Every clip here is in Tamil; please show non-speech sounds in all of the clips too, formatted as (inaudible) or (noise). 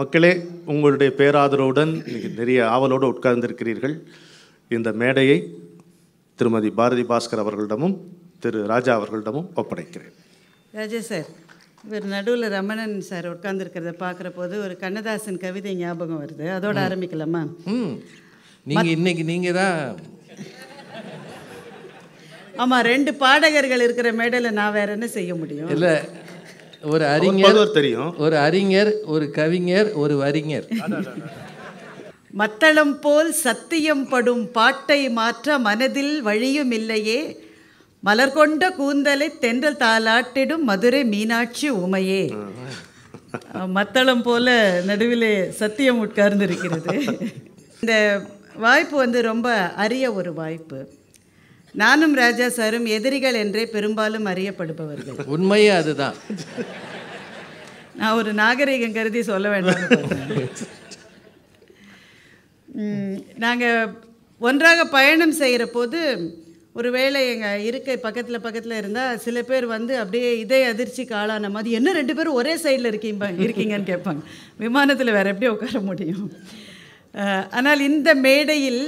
மக்களே உங்களுடைய பேராதரவுடன் நிறைய ஆவலோடு உட்கார்ந்திருக்கிறீர்கள் இந்த மேடையை திருமதி பாரதி பாஸ்கர் அவர்களிடமும் திரு ராஜா அவர்களிடமும் ஒப்படைக்கிறேன் ராஜா சார் இவர் நடுவில் ரமணன் சார் உட்கார்ந்துருக்கிறத பார்க்குற போது ஒரு கண்ணதாசன் கவிதை ஞாபகம் வருது அதோட ஆரம்பிக்கலாமா நீங்கள் இன்னைக்கு நீங்கள் தான் ஆமாம் ரெண்டு பாடகர்கள் இருக்கிற மேடையில் நான் வேற என்ன செய்ய முடியும் இல்லை ஒரு அறிஞர் தெரியும் ஒரு அறிஞர் ஒரு கவிஞர் ஒரு வரிஞர் மத்தளம் போல் சத்தியம் படும் பாட்டை மாற்ற மனதில் வழியும் இல்லையே மலர் கொண்ட கூந்தலை தென்றல் தாளாட்டிடும் மதுரை மீனாட்சி உமையே மத்தளம் போல நடுவிலே சத்தியம் உட்கார்ந்து இருக்கிறது இந்த வாய்ப்பு வந்து ரொம்ப அரிய ஒரு வாய்ப்பு நானும் ராஜா சாரும் எதிரிகள் என்றே பெரும்பாலும் அறியப்படுபவர்கள் உண்மையே அதுதான் நான் ஒரு நாகரிகம் கருதி சொல்ல வேண்டாம் நாங்கள் ஒன்றாக பயணம் செய்கிற போது ஒருவேளை எங்கள் இருக்கை பக்கத்தில் பக்கத்தில் இருந்தால் சில பேர் வந்து அப்படியே இதே அதிர்ச்சி காளான மாதிரி என்ன ரெண்டு பேரும் ஒரே சைடில் இருக்கீங்க இருக்கீங்கன்னு கேட்பாங்க விமானத்தில் வேறு எப்படி உட்கார முடியும் ஆனால் இந்த மேடையில்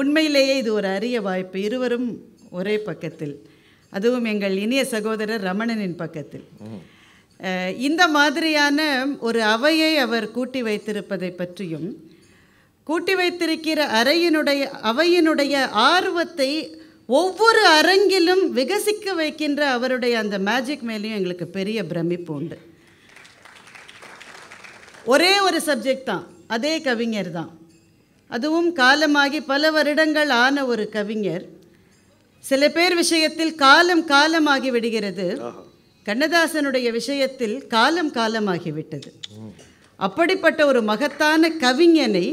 உண்மையிலேயே இது ஒரு அரிய வாய்ப்பு இருவரும் ஒரே பக்கத்தில் அதுவும் எங்கள் இனிய சகோதரர் ரமணனின் பக்கத்தில் இந்த மாதிரியான ஒரு அவையை அவர் கூட்டி வைத்திருப்பதை பற்றியும் கூட்டி வைத்திருக்கிற அறையினுடைய அவையினுடைய ஆர்வத்தை ஒவ்வொரு அரங்கிலும் விகசிக்க வைக்கின்ற அவருடைய அந்த மேஜிக் மேலேயும் எங்களுக்கு பெரிய பிரமிப்பு உண்டு ஒரே ஒரு சப்ஜெக்ட் தான் அதே கவிஞர் தான் அதுவும் காலமாகி பல வருடங்கள் ஆன ஒரு கவிஞர் சில பேர் விஷயத்தில் காலம் காலமாகி விடுகிறது கண்ணதாசனுடைய விஷயத்தில் காலம் காலமாகிவிட்டது அப்படிப்பட்ட ஒரு மகத்தான கவிஞனை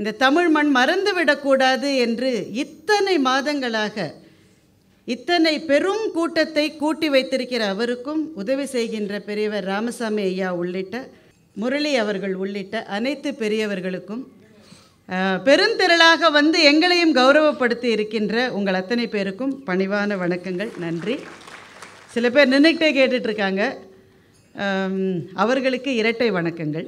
இந்த தமிழ் மண் மறந்துவிடக்கூடாது என்று இத்தனை மாதங்களாக இத்தனை பெரும் கூட்டத்தை கூட்டி வைத்திருக்கிற அவருக்கும் உதவி செய்கின்ற பெரியவர் ராமசாமி ஐயா உள்ளிட்ட முரளி அவர்கள் உள்ளிட்ட அனைத்து பெரியவர்களுக்கும் பெருந்திரளாக வந்து எங்களையும் கௌரவப்படுத்தி இருக்கின்ற உங்கள் அத்தனை பேருக்கும் பணிவான வணக்கங்கள் நன்றி சில பேர் நின்றுக்கிட்டே கேட்டுட்ருக்காங்க அவர்களுக்கு இரட்டை வணக்கங்கள்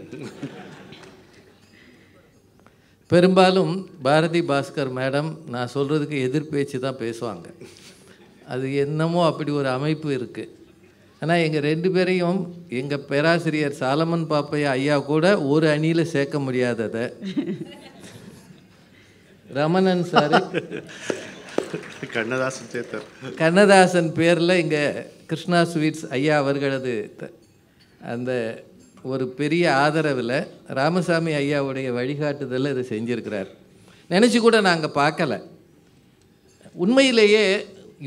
பெரும்பாலும் பாரதி பாஸ்கர் மேடம் நான் சொல்கிறதுக்கு எதிர்பேச்சு தான் பேசுவாங்க அது என்னமோ அப்படி ஒரு அமைப்பு இருக்குது ஆனால் எங்கள் ரெண்டு பேரையும் எங்கள் பேராசிரியர் சாலமன் பாப்பையா ஐயா கூட ஒரு அணியில் சேர்க்க முடியாததை ரமணன் சார் கண்ணதாசன் சேத்தர் கண்ணதாசன் பேரில் இங்கே கிருஷ்ணா ஸ்வீட்ஸ் ஐயா அவர்களது அந்த ஒரு பெரிய ஆதரவில் ராமசாமி ஐயாவுடைய வழிகாட்டுதலில் இதை செஞ்சுருக்கிறார் நினச்சி கூட நாங்கள் பார்க்கல உண்மையிலேயே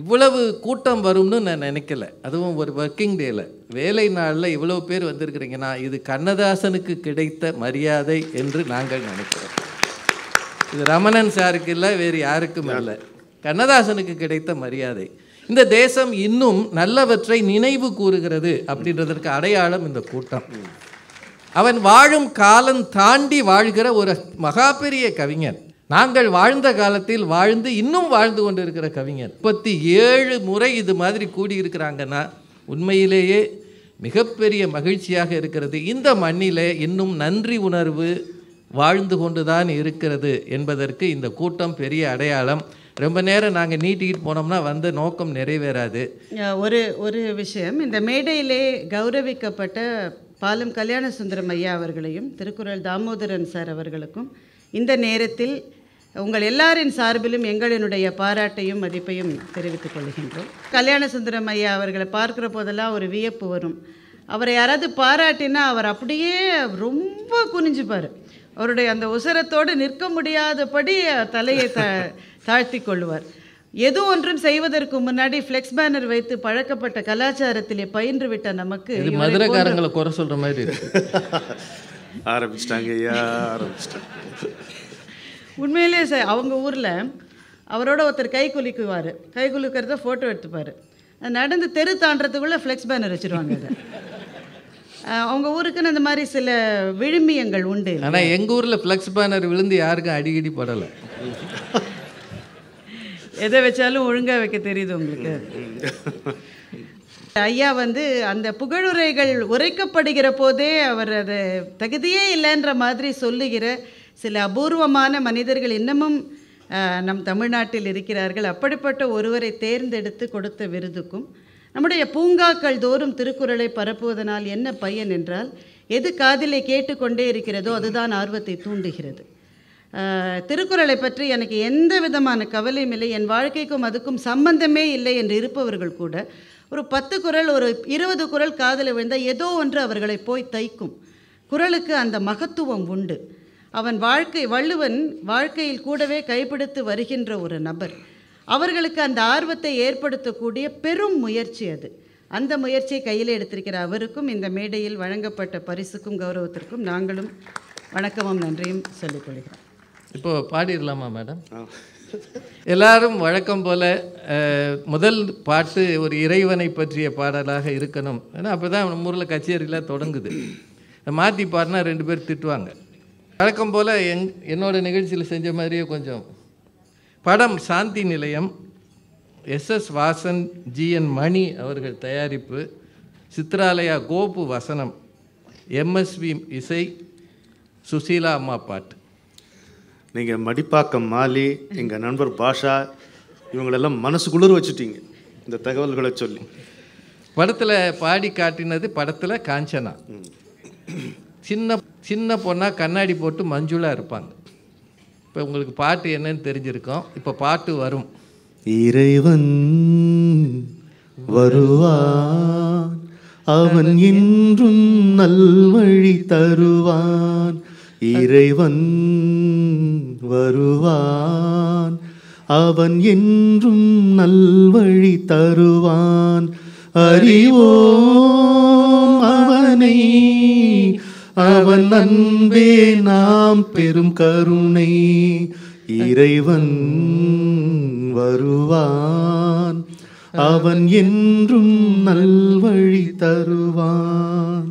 இவ்வளவு கூட்டம் வரும்னு நான் நினைக்கல அதுவும் ஒரு ஒர்க்கிங் டேயில் வேலை நாளில் இவ்வளோ பேர் வந்திருக்கிறீங்கன்னா இது கண்ணதாசனுக்கு கிடைத்த மரியாதை என்று நாங்கள் நினைக்கிறோம் இது ரமணன் சாருக்கு இல்லை வேறு யாருக்கும் இல்லை கண்ணதாசனுக்கு கிடைத்த மரியாதை இந்த தேசம் இன்னும் நல்லவற்றை நினைவு கூறுகிறது அப்படின்றதற்கு அடையாளம் இந்த கூட்டம் அவன் வாழும் காலம் தாண்டி வாழ்கிற ஒரு மகா பெரிய கவிஞன் நாங்கள் வாழ்ந்த காலத்தில் வாழ்ந்து இன்னும் வாழ்ந்து கொண்டிருக்கிற கவிஞன் முப்பத்தி ஏழு முறை இது மாதிரி கூடியிருக்கிறாங்கன்னா உண்மையிலேயே மிகப்பெரிய மகிழ்ச்சியாக இருக்கிறது இந்த மண்ணிலே இன்னும் நன்றி உணர்வு வாழ்ந்து கொண்டுதான் இருக்கிறது என்பதற்கு இந்த கூட்டம் பெரிய அடையாளம் ரொம்ப நேரம் நாங்கள் நீட்டிக்கிட்டு போனோம்னா வந்து நோக்கம் நிறைவேறாது ஒரு ஒரு விஷயம் இந்த மேடையிலே கௌரவிக்கப்பட்ட பாலம் கல்யாண சுந்தரம் ஐயா அவர்களையும் திருக்குறள் தாமோதரன் சார் அவர்களுக்கும் இந்த நேரத்தில் உங்கள் எல்லாரின் சார்பிலும் எங்களினுடைய பாராட்டையும் மதிப்பையும் தெரிவித்துக் கொள்கின்றோம் கல்யாண சுந்தரம் ஐயா அவர்களை பார்க்குற போதெல்லாம் ஒரு வியப்பு வரும் அவரை யாராவது பாராட்டினா அவர் அப்படியே ரொம்ப குனிஞ்சுப்பார் அவருடைய அந்த உசரத்தோடு நிற்க முடியாதபடி தலையை த தாழ்த்தி கொள்வார் எது ஒன்றும் செய்வதற்கு முன்னாடி ஃப்ளெக்ஸ் பேனர் வைத்து பழக்கப்பட்ட கலாச்சாரத்திலே பயின்று விட்ட நமக்கு மதுரைக்காரங்களை குறை சொல்கிற மாதிரி (laughs) ஆரம்பிச்சிட்டாங்க ஆரம்பிச்சிட்டாங்க உண்மையிலேயே சார் அவங்க ஊரில் அவரோட ஒருத்தர் கை குலுக்குவார் கை குலுக்கிறத ஃபோட்டோ எடுத்துப்பார் நடந்து தெரு தாண்டத்துக்குள்ளே ஃப்ளெக்ஸ் பேனர் வச்சுருவாங்க அதை அவங்க ஊருக்குன்னு அந்த மாதிரி சில விழுமியங்கள் உண்டு ஆனால் எங்கள் ஊரில் ஃப்ளக்ஸ் பேனர் விழுந்து யாருக்கும் அடிக்கடி படலை எதை வச்சாலும் ஒழுங்காக வைக்க தெரியுது உங்களுக்கு ஐயா வந்து அந்த புகழுரைகள் உரைக்கப்படுகிற போதே அவர் அது தகுதியே இல்லைன்ற மாதிரி சொல்லுகிற சில அபூர்வமான மனிதர்கள் இன்னமும் நம் தமிழ்நாட்டில் இருக்கிறார்கள் அப்படிப்பட்ட ஒருவரை தேர்ந்தெடுத்து கொடுத்த விருதுக்கும் நம்முடைய பூங்காக்கள் தோறும் திருக்குறளை பரப்புவதனால் என்ன பயன் என்றால் எது காதிலே கேட்டுக்கொண்டே இருக்கிறதோ அதுதான் ஆர்வத்தை தூண்டுகிறது திருக்குறளை பற்றி எனக்கு எந்த விதமான கவலையும் இல்லை என் வாழ்க்கைக்கும் அதுக்கும் சம்பந்தமே இல்லை என்று இருப்பவர்கள் கூட ஒரு பத்து குரல் ஒரு இருபது குரல் காதலை விழுந்தால் ஏதோ ஒன்று அவர்களை போய் தைக்கும் குரலுக்கு அந்த மகத்துவம் உண்டு அவன் வாழ்க்கை வள்ளுவன் வாழ்க்கையில் கூடவே கைப்பிடித்து வருகின்ற ஒரு நபர் அவர்களுக்கு அந்த ஆர்வத்தை ஏற்படுத்தக்கூடிய பெரும் முயற்சி அது அந்த முயற்சியை கையில் எடுத்திருக்கிற அவருக்கும் இந்த மேடையில் வழங்கப்பட்ட பரிசுக்கும் கௌரவத்திற்கும் நாங்களும் வணக்கமும் நன்றியும் சொல்லிக்கொள்கிறோம் இப்போது பாடிடலாமா மேடம் எல்லாரும் வழக்கம் போல் முதல் பாட்டு ஒரு இறைவனை பற்றிய பாடலாக இருக்கணும் ஏன்னா அப்போ தான் நம்ம ஊரில் கச்சேரிலாம் தொடங்குது மாற்றி பாடினா ரெண்டு பேர் திட்டுவாங்க வழக்கம் போல் என் என்னோடய நிகழ்ச்சியில் செஞ்ச மாதிரியே கொஞ்சம் படம் சாந்தி நிலையம் எஸ்எஸ் வாசன் ஜிஎன் மணி அவர்கள் தயாரிப்பு சித்ராலயா கோபு வசனம் எம்எஸ்வி இசை சுசீலா அம்மா பாட்டு நீங்கள் மடிப்பாக்கம் மாலி எங்கள் நண்பர் பாஷா இவங்களெல்லாம் குளிர் வச்சுட்டீங்க இந்த தகவல்களை சொல்லி படத்தில் பாடி காட்டினது படத்தில் காஞ்சனா சின்ன சின்ன பொண்ணாக கண்ணாடி போட்டு மஞ்சுளாக இருப்பாங்க இப்போ உங்களுக்கு பாட்டு என்னன்னு தெரிஞ்சிருக்கோம் இப்போ பாட்டு வரும் இறைவன் வருவான் அவன் இன்றும் நல்வழி தருவான் இறைவன் வருவான் அவன் என்றும் நல்வழி தருவான் அறிவோ அவனை அவன் அன்பே நாம் பெரும் கருணை இறைவன் வருவான் அவன் என்றும் நல்வழி தருவான்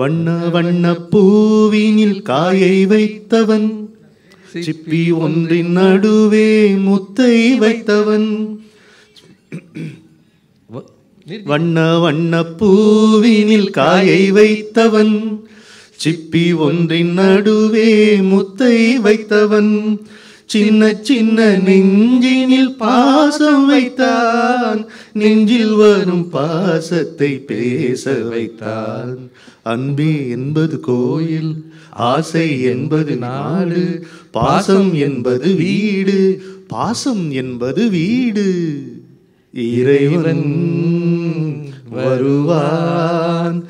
வண்ண வண்ண பூவினில் காயை வைத்தவன் சிப்பி ஒன்றின் நடுவே முத்தை வைத்தவன் வண்ண வண்ண பூவினில் காயை வைத்தவன் சிப்பி ஒன்றின் நடுவே முத்தை வைத்தவன் சின்ன சின்ன நெஞ்சினில் பாசம் வைத்தான் நெஞ்சில் வரும் பாசத்தை பேச வைத்தான் அன்பு என்பது கோயில் ஆசை என்பது நாடு பாசம் என்பது வீடு பாசம் என்பது வீடு இறைவன் வருவான்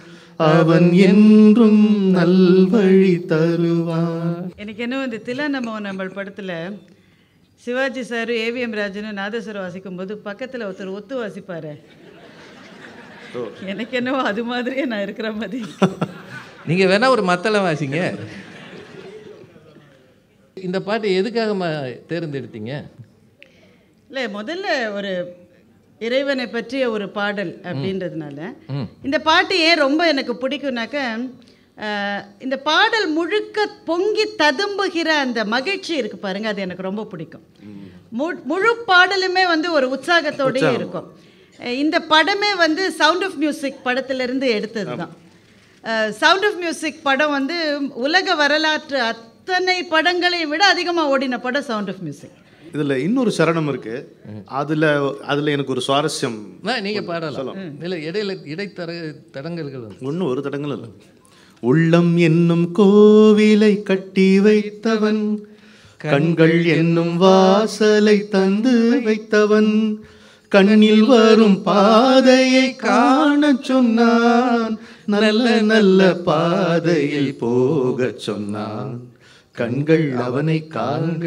அவன் என்றும் நல்வழி தருவான் எனக்கு என்ன இந்த தில நம்ம படத்தில் சிவாஜி சார் ஏவிஎம் ராஜனும் நாதேஸ்வரம் வாசிக்கும் போது பக்கத்தில் ஒருத்தர் ஒத்து வாசிப்பார் எனக்கு என்னவோ அது மாதிரியே நான் இருக்கிற மாதிரி நீங்கள் வேணால் ஒரு மத்தளம் வாசிங்க இந்த பாட்டு எதுக்காக தேர்ந்தெடுத்தீங்க இல்லை முதல்ல ஒரு இறைவனை பற்றிய ஒரு பாடல் அப்படின்றதுனால இந்த பாட்டு ஏன் ரொம்ப எனக்கு பிடிக்கும்னாக்க இந்த பாடல் முழுக்க பொங்கி ததும்புகிற அந்த மகிழ்ச்சி இருக்கு பாருங்க அது எனக்கு ரொம்ப பிடிக்கும் முழு பாடலுமே வந்து ஒரு உற்சாகத்தோடயே இருக்கும் இந்த படமே வந்து சவுண்ட் ஆஃப் மியூசிக் படத்திலிருந்து எடுத்தது தான் சவுண்ட் ஆஃப் மியூசிக் படம் வந்து உலக வரலாற்று அத்தனை படங்களை விட அதிகமாக ஓடின படம் சவுண்ட் ஆஃப் மியூசிக் இதுல இன்னொரு சரணம் இருக்கு அதுல அதுல எனக்கு ஒரு சுவாரஸ்யம் நீங்க பாடலாம் இடையில இடைத்தர தடங்கல்கள் ஒன்னும் ஒரு தடங்கள் இல்லை உள்ளம் என்னும் கோவிலை கட்டி வைத்தவன் கண்கள் என்னும் வாசலை தந்து வைத்தவன் கண்ணில் வரும் பாதையை காண சொன்னான் நல்ல நல்ல பாதையில் போக சொன்னான் கண்கள் அவனை காண்க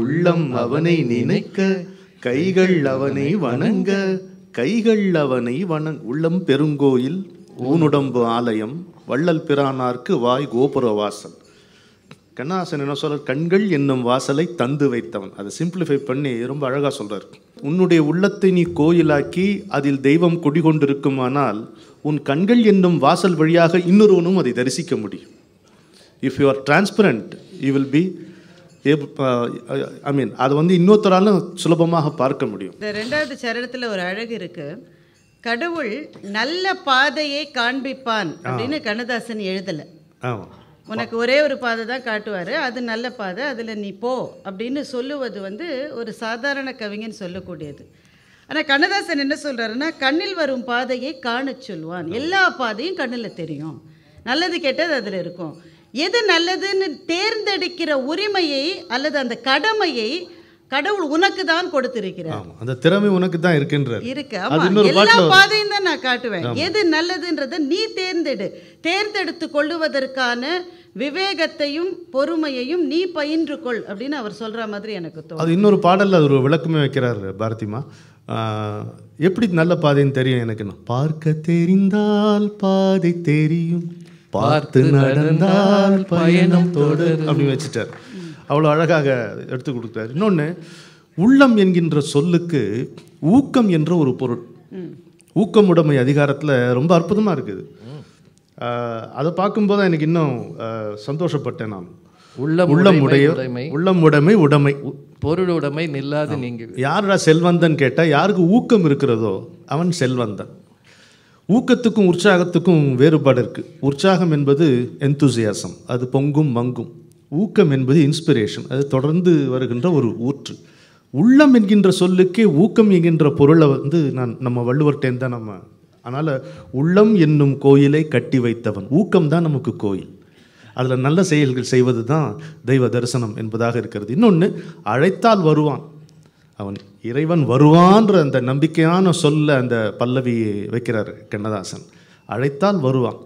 உள்ளம் அவனை நினைக்க கைகள் அவனை வணங்க கைகள் அவனை வணங் உள்ளம் பெருங்கோயில் ஊனுடம்பு ஆலயம் வள்ளல் பிரானார்க்கு வாய் கோபுர வாசல் கண்ணாசன் என்ன சொல்ற கண்கள் என்னும் வாசலை தந்து வைத்தவன் அதை சிம்பிளிஃபை பண்ணி ரொம்ப அழகாக சொல்கிறார் உன்னுடைய உள்ளத்தை நீ கோயிலாக்கி அதில் தெய்வம் குடிகொண்டிருக்குமானால் உன் கண்கள் என்னும் வாசல் வழியாக இன்னொருவனும் அதை தரிசிக்க முடியும் if you are transparent you will be I mean அது வந்து இன்னொருத்தராலும் சுலபமாக பார்க்க முடியும் இந்த ரெண்டாவது சரணத்தில் ஒரு அழகு இருக்குது கடவுள் நல்ல பாதையை காண்பிப்பான் அப்படின்னு கண்ணதாசன் எழுதலை உனக்கு ஒரே ஒரு பாதை தான் காட்டுவார் அது நல்ல பாதை அதில் நீ போ அப்படின்னு சொல்லுவது வந்து ஒரு சாதாரண கவிஞன் சொல்லக்கூடியது ஆனால் கண்ணதாசன் என்ன சொல்கிறாருன்னா கண்ணில் வரும் பாதையை காண சொல்வான் எல்லா பாதையும் கண்ணில் தெரியும் நல்லது கெட்டது அதில் இருக்கும் எது நல்லதுன்னு தேர்ந்தெடுக்கிற உரிமையை அல்லது அந்த கடமையை கடவுள் உனக்கு தான் கொடுத்திருக்கிறார் அந்த திறமை உனக்கு தான் இருக்குன்ற இருக்கு எல்லா பாதையும் தான் நான் காட்டுவேன் எது நல்லதுன்றதை நீ தேர்ந்தெடு தேர்ந்தெடுத்து கொள்ளுவதற்கான விவேகத்தையும் பொறுமையையும் நீ பயின்று கொள் அப்படின்னு அவர் சொல்ற மாதிரி எனக்கு தோணும் அது இன்னொரு பாடல்ல அது ஒரு விளக்கமே வைக்கிறார் பாரதிமா எப்படி நல்ல பாதைன்னு தெரியும் எனக்கு பார்க்க தெரிந்தால் பாதை தெரியும் பார்த்து நடந்தால் பயணம் தொடர் அப்படின்னு வச்சுட்டார் அவ்வளோ அழகாக எடுத்து கொடுத்தார் இன்னொன்று உள்ளம் என்கின்ற சொல்லுக்கு ஊக்கம் என்ற ஒரு பொருள் ஊக்கம் உடைமை அதிகாரத்தில் ரொம்ப அற்புதமாக இருக்குது அதை பார்க்கும்போது எனக்கு இன்னும் சந்தோஷப்பட்டேன் நான் உள்ளம் உள்ளம் உடைய உள்ளம் உடைமை உடைமை பொருள் உடைமை நில்லாது நீங்கள் யாரா செல்வந்தன் கேட்டால் யாருக்கு ஊக்கம் இருக்கிறதோ அவன் செல்வந்தன் ஊக்கத்துக்கும் உற்சாகத்துக்கும் வேறுபாடு இருக்குது உற்சாகம் என்பது எந்தூசியாசம் அது பொங்கும் மங்கும் ஊக்கம் என்பது இன்ஸ்பிரேஷன் அது தொடர்ந்து வருகின்ற ஒரு ஊற்று உள்ளம் என்கின்ற சொல்லுக்கே ஊக்கம் என்கின்ற பொருளை வந்து நான் நம்ம வள்ளுவர்டேன் தான் நம்ம அதனால் உள்ளம் என்னும் கோயிலை கட்டி வைத்தவன் ஊக்கம் தான் நமக்கு கோயில் அதில் நல்ல செயல்கள் செய்வது தான் தெய்வ தரிசனம் என்பதாக இருக்கிறது இன்னொன்று அழைத்தால் வருவான் அவன் இறைவன் வருவான்ற அந்த நம்பிக்கையான சொல்ல அந்த பல்லவி வைக்கிறார் கண்ணதாசன் அழைத்தால் வருவான்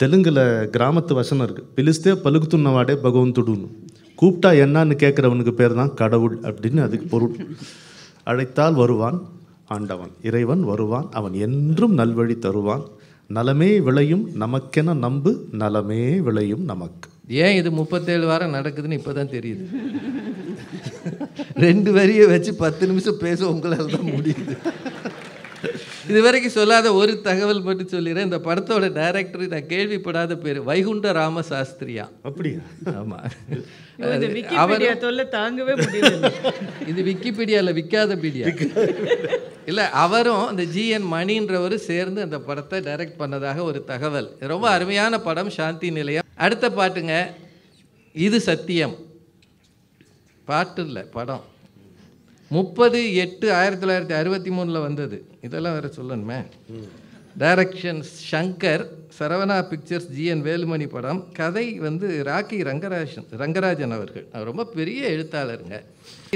தெலுங்கில் கிராமத்து வசனம் இருக்குது பிலிஸ்தே பழுகுத்துன்னவாடே துடுணும் கூப்பிட்டா என்னன்னு கேட்குறவனுக்கு பேர் தான் கடவுள் அப்படின்னு அதுக்கு பொருள் அழைத்தால் வருவான் ஆண்டவன் இறைவன் வருவான் அவன் என்றும் நல்வழி தருவான் நலமே விளையும் நமக்கென நம்பு நலமே விளையும் நமக்கு ஏன் இது முப்பத்தேழு வாரம் நடக்குதுன்னு இப்போ தான் தெரியுது ரெண்டு வரியை வச்சு பத்து நிமிஷம் பேச உங்களால் தான் முடியுது இது வரைக்கும் சொல்லாத ஒரு தகவல் மட்டும் சொல்லிடுறேன் இந்த படத்தோட டைரக்டர் நான் கேள்விப்படாத பேர் வைகுண்ட ராம சாஸ்திரியா அப்படியா ஆமாம் அவர் தாங்கவே இது விக்கிபீடியாவில் விற்காத பீடியா இல்லை அவரும் அந்த ஜிஎன் மணின்றவர் சேர்ந்து அந்த படத்தை டைரக்ட் பண்ணதாக ஒரு தகவல் ரொம்ப அருமையான படம் சாந்தி நிலையம் அடுத்த பாட்டுங்க இது சத்தியம் பாட்டு இல்லை படம் முப்பது எட்டு ஆயிரத்தி தொள்ளாயிரத்தி அறுபத்தி மூணில் வந்தது இதெல்லாம் வேறு சொல்லணுமே direction Shankar Saravana pictures GN Velumani படம் கதை வந்து ராக்கி ரங்கராஜன் ரங்கராஜன் அவர்கள் அவர் ரொம்ப பெரிய எழுத்தாளருங்க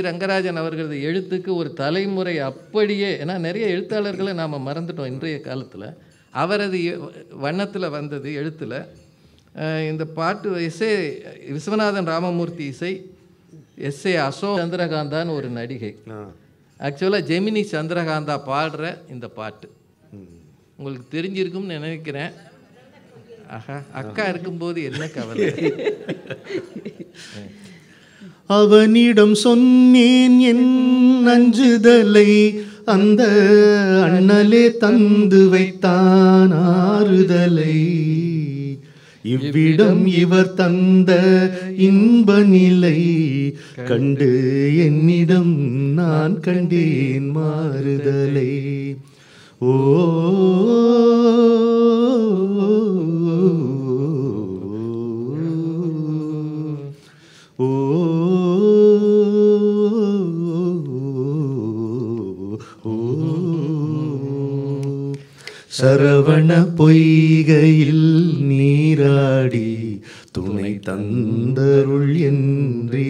ரங்கராஜன் அவர்களது எழுத்துக்கு ஒரு தலைமுறை அப்படியே ஏன்னா நிறைய எழுத்தாளர்களை நாம் மறந்துட்டோம் இன்றைய காலத்தில் அவரது வண்ணத்தில் வந்தது எழுத்தில் இந்த பாட்டு இசை விஸ்வநாதன் ராமமூர்த்தி இசை எஸ் ஏ அசோக் சந்திரகாந்தான்னு ஒரு நடிகை ஆக்சுவலாக ஜெமினி சந்திரகாந்தா பாடுற இந்த பாட்டு உங்களுக்கு தெரிஞ்சிருக்கும்னு நினைக்கிறேன் ஆஹா அக்கா இருக்கும்போது என்ன கவலை (laughs) அவனிடம் சொன்னேன் என் நஞ்சுதலை அந்த அண்ணலே தந்து வைத்தான் ஆறுதலை இவ்விடம் இவர் தந்த இன்ப நிலை கண்டு என்னிடம் நான் கண்டேன் மாறுதலை ஓ சரவண பொய்கையில் நீராடி துணை தந்தருள் என்றே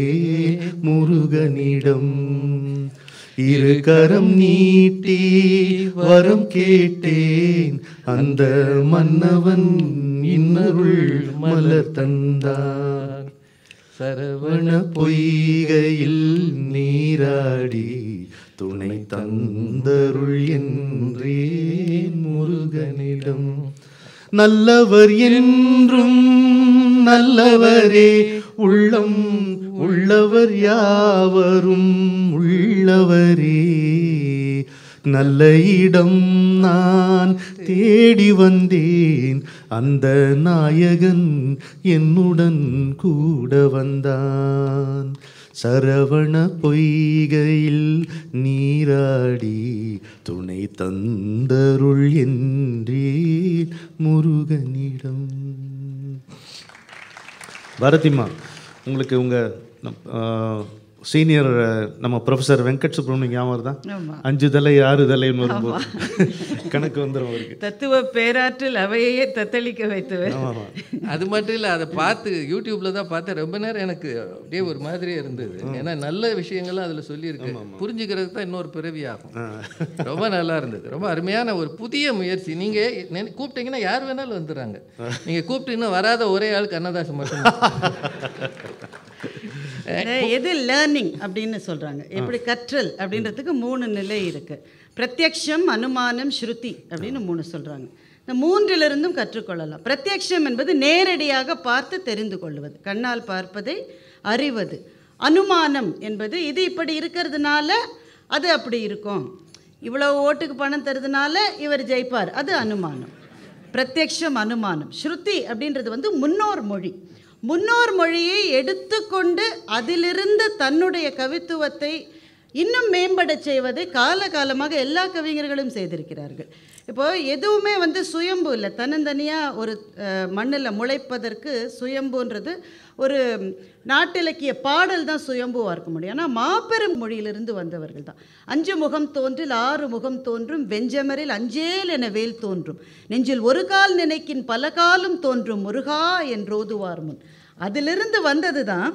முருகனிடம் இரு கரம் நீட்டி வரம் கேட்டேன் அந்த மன்னவன் இன்னருள் மலர் தந்தார் சரவண பொய்கையில் நீராடி துணை தந்தருள் என்றே முருகனிடம் நல்லவர் என்றும் நல்லவரே உள்ளம் உள்ளவர் யாவரும் உள்ளவரே நல்ல இடம் நான் தேடி வந்தேன் அந்த நாயகன் என்னுடன் கூட வந்தான் சரவண பொய்கையில் நீராடி துணை தந்தருள் என்றே முருகனிடம் பாரதிமா உங்களுக்கு உங்கள் சீனியர் நம்ம ப்ரொஃபஸர் வெங்கட் சுப்ரமணியம் ஞாபகம் தான் அஞ்சு தலை ஆறு தலைன்னு வரும்போது (laughs) கணக்கு வந்துடும் அவருக்கு தத்துவ பேராற்றில் அவையே தத்தளிக்க வைத்து அது மட்டும் இல்லை அதை பார்த்து யூடியூப்ல தான் பார்த்தேன் ரொம்ப நேரம் எனக்கு அப்படியே ஒரு மாதிரியே இருந்தது ஏன்னா நல்ல விஷயங்கள்லாம் அதில் சொல்லியிருக்கு புரிஞ்சுக்கிறதுக்கு தான் இன்னொரு பிறவி ஆகும் ரொம்ப நல்லா இருந்தது ரொம்ப அருமையான ஒரு புதிய முயற்சி நீங்கள் கூப்பிட்டீங்கன்னா யார் வேணாலும் வந்துடுறாங்க நீங்கள் கூப்பிட்டீங்கன்னா வராத ஒரே ஆள் அன்னதாசம் மட்டும் (laughs) எது லேர்னிங் அப்படின்னு சொல்கிறாங்க எப்படி கற்றல் அப்படின்றதுக்கு மூணு நிலை இருக்குது பிரத்யக்ஷம் அனுமானம் ஸ்ருதி அப்படின்னு மூணு சொல்கிறாங்க இந்த மூன்றிலிருந்தும் கற்றுக்கொள்ளலாம் பிரத்யக்ஷம் என்பது நேரடியாக பார்த்து தெரிந்து கொள்வது கண்ணால் பார்ப்பதை அறிவது அனுமானம் என்பது இது இப்படி இருக்கிறதுனால அது அப்படி இருக்கும் இவ்வளோ ஓட்டுக்கு பணம் தருதுனால இவர் ஜெயிப்பார் அது அனுமானம் பிரத்யக்ஷம் அனுமானம் ஸ்ருதி அப்படின்றது வந்து முன்னோர் மொழி முன்னோர் மொழியை எடுத்துக்கொண்டு அதிலிருந்து தன்னுடைய கவித்துவத்தை இன்னும் மேம்பட செய்வதை காலகாலமாக எல்லா கவிஞர்களும் செய்திருக்கிறார்கள் இப்போது எதுவுமே வந்து சுயம்பு இல்லை தன்னந்தனியாக ஒரு மண்ணில் முளைப்பதற்கு சுயம்புன்றது ஒரு நாட்டிலக்கிய பாடல் தான் சுயம்புவாக இருக்க முடியும் ஆனால் மாபெரும் மொழியிலிருந்து வந்தவர்கள் தான் அஞ்சு முகம் தோன்றில் ஆறு முகம் தோன்றும் வெஞ்சமரில் அஞ்சேல் என வேல் தோன்றும் நெஞ்சில் ஒரு கால் நினைக்கின் பல காலும் தோன்றும் முருகா என்றோதுவார் முன் அதிலிருந்து வந்தது தான்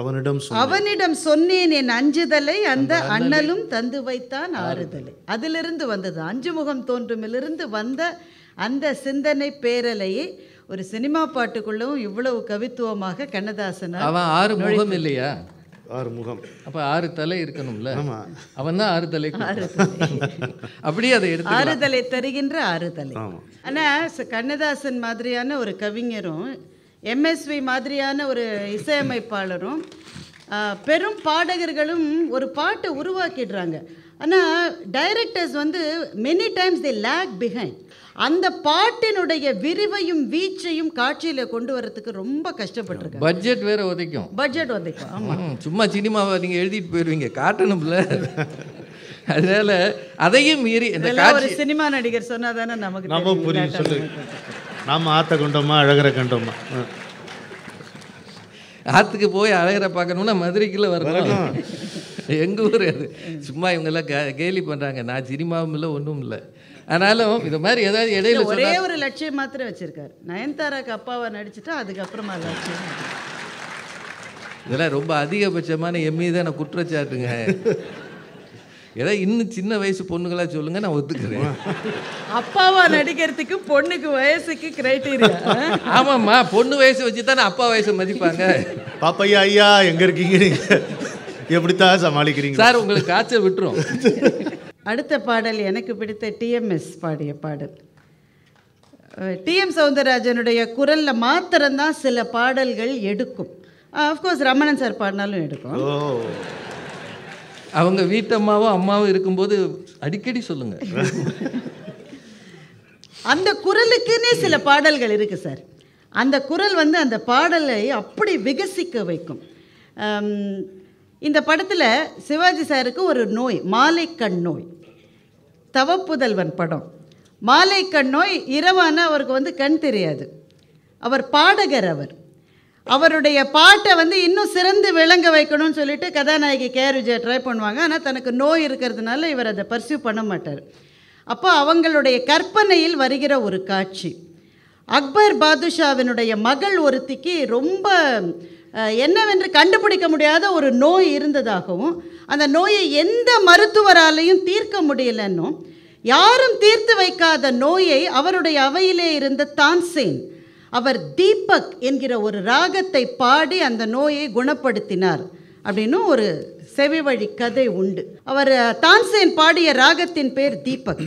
அவனிடம் அவனிடம் சொன்னேன் என் அஞ்சுதலை அந்த அண்ணலும் தந்து வைத்தான் ஆறுதலை அதிலிருந்து வந்தது அஞ்சு முகம் தோன்றுமிலிருந்து வந்த அந்த சிந்தனை பேரலையை ஒரு சினிமா பாட்டுக்குள்ளவும் இவ்வளவு கவித்துவமாக கண்ணதாசன் அவன் ஆறு முகம் இல்லையா ஆறு முகம் அப்போ ஆறு தலை இருக்கணும்ல ஆமாம் அவன் தான் ஆறு தலை அப்படியே அதை எடுத்து ஆறு தலை தருகின்ற ஆறு தலை ஆனால் கண்ணதாசன் மாதிரியான ஒரு கவிஞரும் எம்எஸ்வி மாதிரியான ஒரு இசையமைப்பாளரும் பெரும் பாடகர்களும் ஒரு பாட்டை உருவாக்கிடுறாங்க ஆனால் டைரக்டர்ஸ் வந்து many times the lag behind அந்த பாட்டினுடைய விரிவையும் வீச்சையும் காட்சியில கொண்டு வரதுக்கு ரொம்ப கஷ்டப்பட்டிருக்கு பட்ஜெட் வேற உதைக்கும் பட்ஜெட் உதைக்கும் ஆமாம் சும்மா சினிமாவை நீங்க எழுதிட்டு போயிருவீங்க காட்டணும்ல அதனால அதையும் மீறி இந்த ஒரு சினிமா நடிகர் சொன்னா தானே நமக்கு நம்ம புரியும் சொல்லு நாம ஆத்த கொண்டோமா அழகரை கண்டோமா ஆற்றுக்கு போய் அழகரை பார்க்கணும்னா மதுரைக்குள்ளே வரணும் எங்கள் ஊர் அது சும்மா இவங்கெல்லாம் கே கேலி பண்ணுறாங்க நான் சினிமாவும் இல்லை ஒன்றும் இல்லை ஆனாலும் இது மாதிரி ஏதாவது இடையில ஒரே ஒரு லட்சியம் மாத்திரம் வச்சுருக்காரு நயன்தாராக்கு அப்பாவை நடிச்சுட்டா அதுக்கப்புறமா லட்சியம் இதெல்லாம் ரொம்ப அதிகபட்சமான எம்மி தான் நான் குற்றச்சாட்டுங்க ஏதாவது இன்னும் சின்ன வயசு பொண்ணுங்களா சொல்லுங்க நான் ஒத்துக்கிறேன் அப்பாவா நடிக்கிறதுக்கு பொண்ணுக்கு வயசுக்கு கிரைட்டீரியா ஆமாம்மா பொண்ணு வயசு வச்சு தானே அப்பா வயசு மதிப்பாங்க பாப்பையா ஐயா எங்க இருக்கீங்க நீங்க எப்படித்தான் சமாளிக்கிறீங்க சார் உங்களுக்கு காய்ச்சல் விட்டுரும் (laughs) அடுத்த பாடல் எனக்கு பிடித்த டிஎம்எஸ் பாடிய பாடல் டிஎம் சவுந்தரராஜனுடைய குரலில் மாத்திரம்தான் சில பாடல்கள் எடுக்கும் அஃப்கோர்ஸ் ரமணன் சார் பாடினாலும் எடுக்கும் அவங்க வீட்டம்மாவும் அம்மாவும் இருக்கும்போது அடிக்கடி சொல்லுங்க (laughs) அந்த குரலுக்குன்னே சில பாடல்கள் இருக்கு சார் அந்த குரல் வந்து அந்த பாடலை அப்படி விகசிக்க வைக்கும் இந்த படத்தில் சிவாஜி சாருக்கு ஒரு நோய் மாலைக்கண் நோய் தவப்புதல்வன் படம் மாலைக்கண் நோய் இரவான அவருக்கு வந்து கண் தெரியாது அவர் பாடகர் அவர் அவருடைய பாட்டை வந்து இன்னும் சிறந்து விளங்க வைக்கணும்னு சொல்லிட்டு கதாநாயகி கேர் விஜய் ட்ரை பண்ணுவாங்க ஆனால் தனக்கு நோய் இருக்கிறதுனால இவர் அதை பர்சியூ பண்ண மாட்டார் அப்போ அவங்களுடைய கற்பனையில் வருகிற ஒரு காட்சி அக்பர் பாதுஷாவினுடைய மகள் ஒருத்திக்கு ரொம்ப என்னவென்று கண்டுபிடிக்க முடியாத ஒரு நோய் இருந்ததாகவும் அந்த நோயை எந்த மருத்துவராலையும் தீர்க்க முடியலன்னும் யாரும் தீர்த்து வைக்காத நோயை அவருடைய அவையிலே இருந்த தான்சேன் அவர் தீபக் என்கிற ஒரு ராகத்தை பாடி அந்த நோயை குணப்படுத்தினார் அப்படின்னு ஒரு செவி வழி கதை உண்டு அவர் தான்சேன் பாடிய ராகத்தின் பேர் தீபக்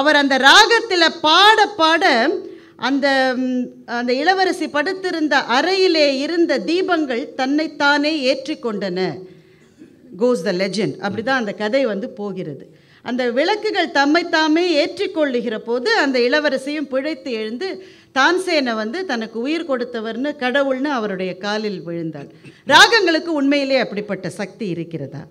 அவர் அந்த ராகத்தில் பாட பாட அந்த அந்த இளவரசி படுத்திருந்த அறையிலே இருந்த தீபங்கள் தன்னைத்தானே ஏற்றிக்கொண்டன கோஸ் த லெஜெண்ட் அப்படி தான் அந்த கதை வந்து போகிறது அந்த விளக்குகள் தம்மைத்தாமே ஏற்றிக்கொள்ளுகிற போது அந்த இளவரசியும் பிழைத்து எழுந்து தான்சேனை வந்து தனக்கு உயிர் கொடுத்தவர்னு கடவுள்னு அவருடைய காலில் விழுந்தாள் ராகங்களுக்கு உண்மையிலே அப்படிப்பட்ட சக்தி இருக்கிறதா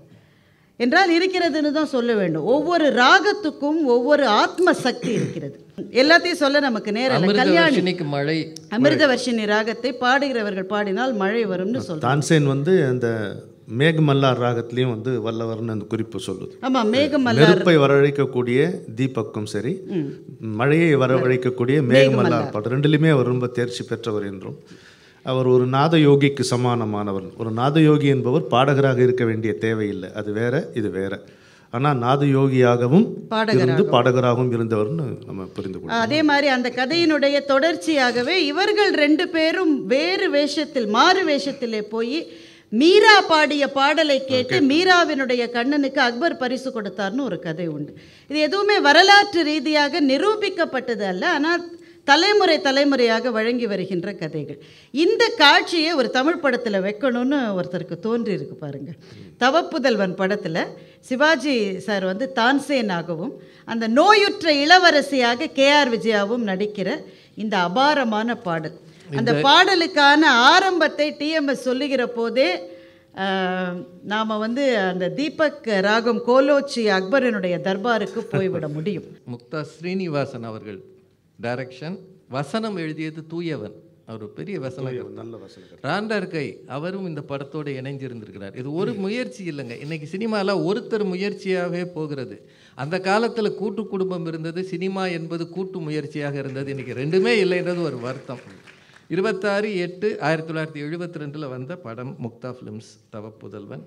என்றால் இருக்கிறதுன்னு தான் சொல்ல வேண்டும் ஒவ்வொரு ராகத்துக்கும் ஒவ்வொரு ஆத்ம சக்தி இருக்கிறது எல்லாத்தையும் சொல்ல நமக்கு நேரம் மழை அமிர்த வருஷினி ராகத்தை பாடுகிறவர்கள் பாடினால் மழை வரும்னு தான்சேன் வந்து அந்த மேகமல்லார் ராகத்திலையும் வந்து வல்லவர்னு அந்த குறிப்பு சொல்லுது ஆமாம் மேகமல்லார் நெருப்பை வரவழைக்கக்கூடிய தீபக்கும் சரி மழையை வரவழைக்கக்கூடிய மேகமல்லார் பாட்டு ரெண்டுலையுமே அவர் ரொம்ப தேர்ச்சி பெற்றவர் என்றும் அவர் ஒரு நாத யோகிக்கு சமானமானவர் ஒரு நாத யோகி என்பவர் பாடகராக இருக்க வேண்டிய தேவையில்லை அது வேற இது வேற ஆனால் நாது யோகியாகவும் இருந்து பாடகராகவும் இருந்தவர்னு நம்ம புரிந்து கொள்ளலாம் அதே மாதிரி அந்த கதையினுடைய தொடர்ச்சியாகவே இவர்கள் ரெண்டு பேரும் வேறு வேஷத்தில் மாறு வேஷத்திலே போய் மீரா பாடிய பாடலை கேட்டு மீராவினுடைய கண்ணனுக்கு அக்பர் பரிசு கொடுத்தார்னு ஒரு கதை உண்டு இது எதுவுமே வரலாற்று ரீதியாக நிரூபிக்கப்பட்டது அல்ல ஆனால் தலைமுறை தலைமுறையாக வழங்கி வருகின்ற கதைகள் இந்த காட்சியை ஒரு தமிழ் படத்தில் வைக்கணும்னு ஒருத்தருக்கு தோன்றியிருக்கு பாருங்கள் தவப்புதல்வன் படத்தில் சிவாஜி சார் வந்து தான்சேனாகவும் அந்த நோயுற்ற இளவரசியாக கேஆர் விஜயாவும் நடிக்கிற இந்த அபாரமான பாடல் அந்த பாடலுக்கான ஆரம்பத்தை டிஎம்எஸ் சொல்லுகிற போதே நாம் வந்து அந்த தீபக் ராகம் கோலோச்சி அக்பரனுடைய தர்பாருக்கு போய்விட முடியும் முக்தா ஸ்ரீனிவாசன் அவர்கள் டைரக்ஷன் வசனம் எழுதியது தூயவன் அவர் பெரிய வசனம் நல்ல வசனம் ராண்டார்கை அவரும் இந்த படத்தோடு இணைஞ்சிருந்திருக்கிறார் இது ஒரு முயற்சி இல்லைங்க இன்றைக்கி சினிமாவில் ஒருத்தர் முயற்சியாகவே போகிறது அந்த காலத்தில் கூட்டு குடும்பம் இருந்தது சினிமா என்பது கூட்டு முயற்சியாக இருந்தது இன்றைக்கி ரெண்டுமே இல்லைன்றது ஒரு வருத்தம் இருபத்தாறு எட்டு ஆயிரத்தி தொள்ளாயிரத்தி எழுபத்தி ரெண்டில் வந்த படம் முக்தா ஃபிலிம்ஸ் புதல்வன்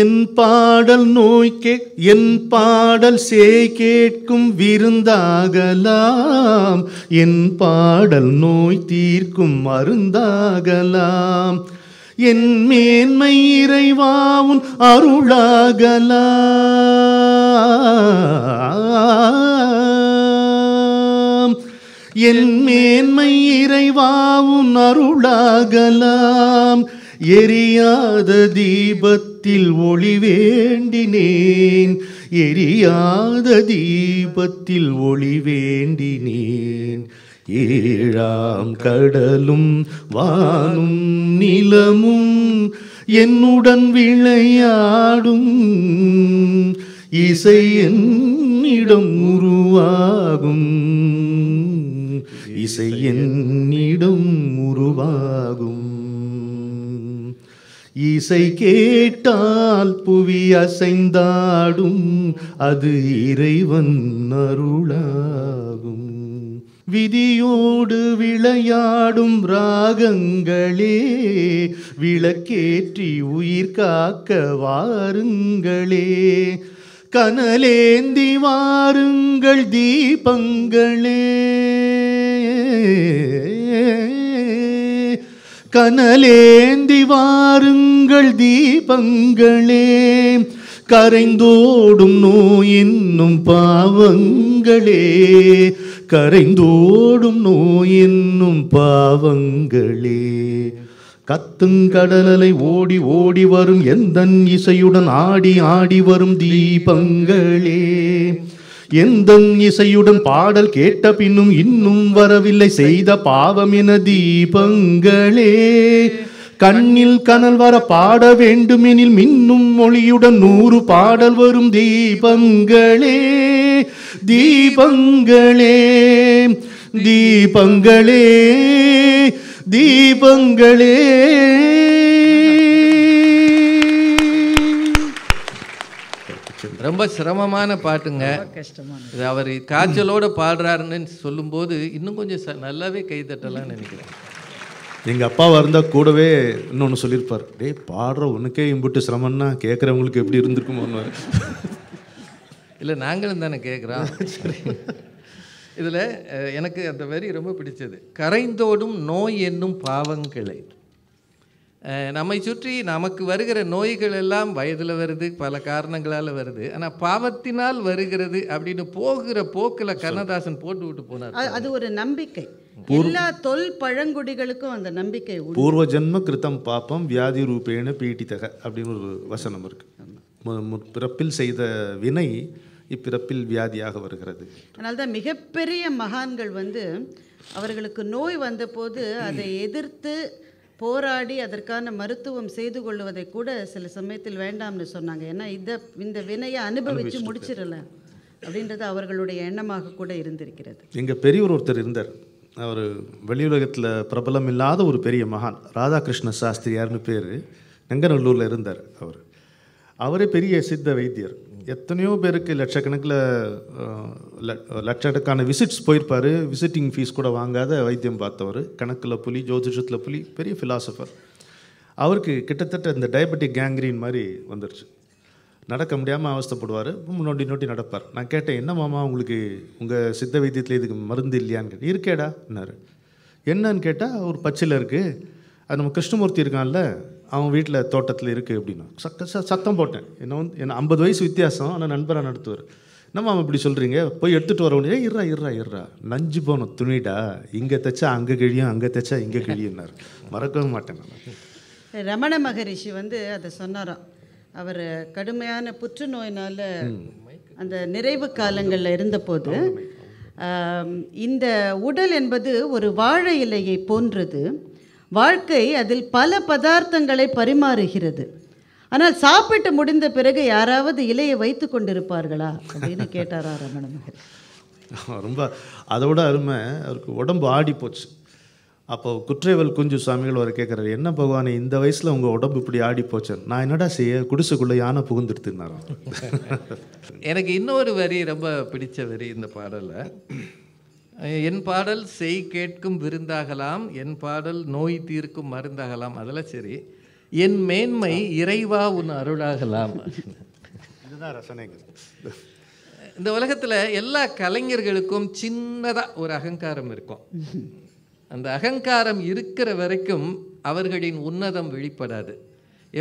என் பாடல் நோய் கே என் பாடல் சே கேட்கும் விருந்தாகலாம் என் பாடல் நோய் தீர்க்கும் மருந்தாகலாம் என் மேன்மை இறைவாவும் அருளாகலாம் என் மேன்மை இறைவாவும் அருளாகலாம் எரியாத தீபத் தீபத்தில் ஒளி வேண்டினேன் எரியாத தீபத்தில் ஒளி வேண்டினேன் ஏழாம் கடலும் வானும் நிலமும் என்னுடன் விளையாடும் இசை என்னிடம் உருவாகும் இசை என்னிடம் உருவாகும் இசை கேட்டால் புவி அசைந்தாடும் அது இறைவன் அருளாகும் விதியோடு விளையாடும் ராகங்களே விளக்கேற்றி உயிர் காக்க வாருங்களே கனலேந்தி வாருங்கள் தீபங்களே கனலேந்தி வாருங்கள் தீபங்களே கரைந்தோடும் நோய் இன்னும் பாவங்களே கரைந்தோடும் நோய் இன்னும் பாவங்களே கத்தும் கடலலை ஓடி ஓடி வரும் எந்தன் இசையுடன் ஆடி ஆடி வரும் தீபங்களே எந்த இசையுடன் பாடல் கேட்ட பின்னும் இன்னும் வரவில்லை செய்த பாவம் என தீபங்களே கண்ணில் கனல் வர பாட வேண்டுமெனில் மின்னும் மொழியுடன் நூறு பாடல் வரும் தீபங்களே தீபங்களே தீபங்களே தீபங்களே ரொம்ப சிரமமான பாட்டுங்க இது அவர் காய்ச்சலோடு பாடுறாருன்னு சொல்லும்போது இன்னும் கொஞ்சம் நல்லாவே கை தட்டலாம் நினைக்கிறேன் எங்கள் அப்பா இருந்தால் கூடவே இன்னொன்று சொல்லியிருப்பார் டேய் பாடுற உனக்கே இம்புட்டு சிரமம்னா கேட்குறவங்களுக்கு எப்படி இருந்திருக்குமோன்னு (laughs) இல்லை நாங்களும் தானே கேட்குறோம் சரி இதில் எனக்கு அந்த வரி ரொம்ப பிடிச்சது கரைந்தோடும் நோய் என்னும் பாவங்களை நம்மை சுற்றி நமக்கு வருகிற நோய்கள் எல்லாம் வயதில் வருது பல காரணங்களால் வருது ஆனால் பாவத்தினால் வருகிறது அப்படின்னு போகிற போக்கில் கண்ணதாசன் போட்டு விட்டு போனார் அது ஒரு நம்பிக்கை எல்லா தொல் பழங்குடிகளுக்கும் அந்த நம்பிக்கை பூர்வ ஜென்ம கிருத்தம் பாப்பம் வியாதி ரூபேன பீட்டித்தக அப்படின்னு ஒரு வசனம் இருக்கு பிறப்பில் செய்த வினை இப்பிறப்பில் வியாதியாக வருகிறது தான் மிகப்பெரிய மகான்கள் வந்து அவர்களுக்கு நோய் வந்தபோது அதை எதிர்த்து போராடி அதற்கான மருத்துவம் செய்து கொள்வதை கூட சில சமயத்தில் வேண்டாம்னு சொன்னாங்க ஏன்னா இந்த இந்த வினையை அனுபவித்து முடிச்சிடல அப்படின்றது அவர்களுடைய எண்ணமாக கூட இருந்திருக்கிறது எங்கள் பெரியவர் ஒருத்தர் இருந்தார் அவர் வெளியுலகத்தில் பிரபலம் இல்லாத ஒரு பெரிய மகான் ராதாகிருஷ்ண சாஸ்திரியார்னு பேர் நெங்கநல்லூரில் இருந்தார் அவர் அவரே பெரிய சித்த வைத்தியர் எத்தனையோ பேருக்கு லட்சக்கணக்கில் லட்சக்கணக்கான விசிட்ஸ் போயிருப்பார் விசிட்டிங் ஃபீஸ் கூட வாங்காத வைத்தியம் பார்த்தவர் கணக்கில் புலி ஜோதிஷத்தில் புலி பெரிய ஃபிலாசபர் அவருக்கு கிட்டத்தட்ட இந்த டயபெட்டிக் கேங்க்ரீன் மாதிரி வந்துருச்சு நடக்க முடியாமல் அவஸ்தப்படுவார் நொண்டி நோட்டி நடப்பார் நான் கேட்டேன் என்ன மாமா உங்களுக்கு உங்கள் சித்த வைத்தியத்தில் இதுக்கு மருந்து இல்லையான்னு கேட்டேன் இருக்கேடான்னாரு என்னன்னு கேட்டால் ஒரு பச்சில் இருக்குது அது நம்ம கிருஷ்ணமூர்த்தி இருக்கான்ல அவன் வீட்டில் தோட்டத்தில் இருக்குது அப்படின்னா சத்தம் போட்டேன் என்ன வந்து என்ன ஐம்பது வயசு வித்தியாசம் ஆனால் நண்பராக நடத்துவார் நம்ம அவன் இப்படி சொல்கிறீங்க போய் எடுத்துகிட்டு வரவனே இறா இறா இறா நஞ்சு போன துணிடா இங்கே தைச்சா அங்கே கிழியும் அங்கே தைச்சா இங்கே கிழியும்னார் மறக்கவே மாட்டேன் நான் ரமண மகரிஷி வந்து அதை சொன்னாராம் அவர் கடுமையான புற்றுநோயினால் அந்த நிறைவு காலங்களில் இருந்தபோது இந்த உடல் என்பது ஒரு வாழை இலையை போன்றது வாழ்க்கை அதில் பல பதார்த்தங்களை பரிமாறுகிறது ஆனால் சாப்பிட்டு முடிந்த பிறகு யாராவது இலையை வைத்து கொண்டிருப்பார்களா அப்படின்னு கேட்டாரா ரமணன் ரொம்ப அதை விட அருமை அவருக்கு உடம்பு ஆடி போச்சு அப்போ குற்றேவல் குஞ்சு சுவாமிகள் வர கேட்குறாரு என்ன பகவானே இந்த வயசில் உங்கள் உடம்பு இப்படி ஆடி போச்சு நான் என்னடா செய்ய குடிசுக்குள்ளே யானை புகுந்துடுத்துனாரோ (laughs) எனக்கு இன்னொரு வரி ரொம்ப பிடிச்ச வரி இந்த பாடலை என் பாடல் செய் கேட்கும் விருந்தாகலாம் என் பாடல் நோய் தீர்க்கும் மருந்தாகலாம் அதெல்லாம் சரி என் மேன்மை இறைவா உன் அருளாகலாம் இதுதான் இந்த உலகத்தில் எல்லா கலைஞர்களுக்கும் சின்னதாக ஒரு அகங்காரம் இருக்கும் அந்த அகங்காரம் இருக்கிற வரைக்கும் அவர்களின் உன்னதம் வெளிப்படாது